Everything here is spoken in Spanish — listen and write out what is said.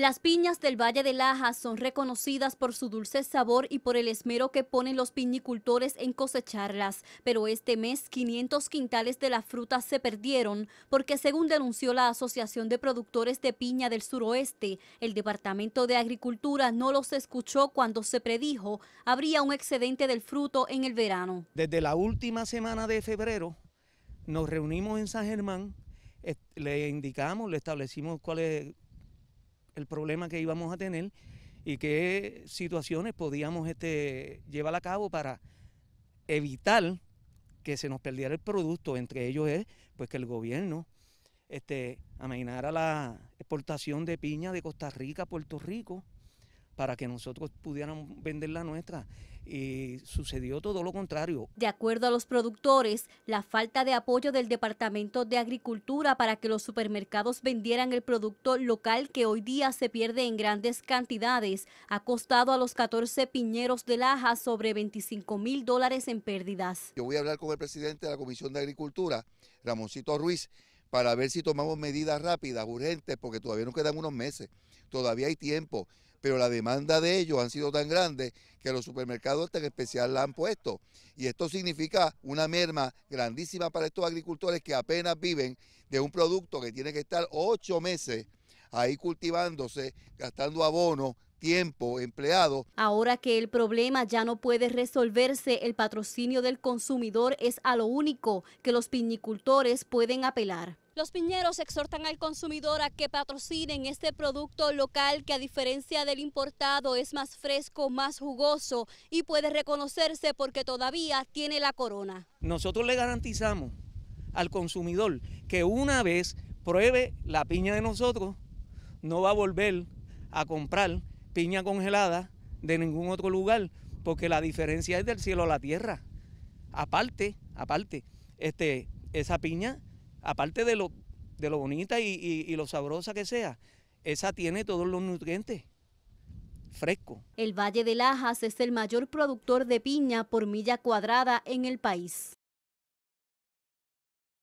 Las piñas del Valle de Laja son reconocidas por su dulce sabor y por el esmero que ponen los piñicultores en cosecharlas, pero este mes 500 quintales de la fruta se perdieron porque según denunció la Asociación de Productores de Piña del Suroeste, el Departamento de Agricultura no los escuchó cuando se predijo habría un excedente del fruto en el verano. Desde la última semana de febrero nos reunimos en San Germán, le indicamos, le establecimos cuál es el problema que íbamos a tener y qué situaciones podíamos este, llevar a cabo para evitar que se nos perdiera el producto. Entre ellos es pues que el gobierno este, amainara la exportación de piña de Costa Rica a Puerto Rico para que nosotros pudiéramos vender la nuestra y eh, sucedió todo lo contrario. De acuerdo a los productores, la falta de apoyo del Departamento de Agricultura para que los supermercados vendieran el producto local que hoy día se pierde en grandes cantidades ha costado a los 14 piñeros de Laja sobre 25 mil dólares en pérdidas. Yo voy a hablar con el presidente de la Comisión de Agricultura, Ramoncito Ruiz, para ver si tomamos medidas rápidas, urgentes, porque todavía nos quedan unos meses, todavía hay tiempo pero la demanda de ellos han sido tan grande que los supermercados en especial la han puesto. Y esto significa una merma grandísima para estos agricultores que apenas viven de un producto que tiene que estar ocho meses ahí cultivándose, gastando abono, tiempo empleado. Ahora que el problema ya no puede resolverse, el patrocinio del consumidor es a lo único que los piñicultores pueden apelar. Los piñeros exhortan al consumidor a que patrocinen este producto local que a diferencia del importado es más fresco, más jugoso y puede reconocerse porque todavía tiene la corona. Nosotros le garantizamos al consumidor que una vez pruebe la piña de nosotros, no va a volver a comprar piña congelada de ningún otro lugar porque la diferencia es del cielo a la tierra. Aparte, aparte, este, esa piña aparte de lo, de lo bonita y, lo sabrosa que sea, esa tiene todos los nutrientes fresco. El Valle de Lajas es el mayor productor de piña por milla cuadrada en el país.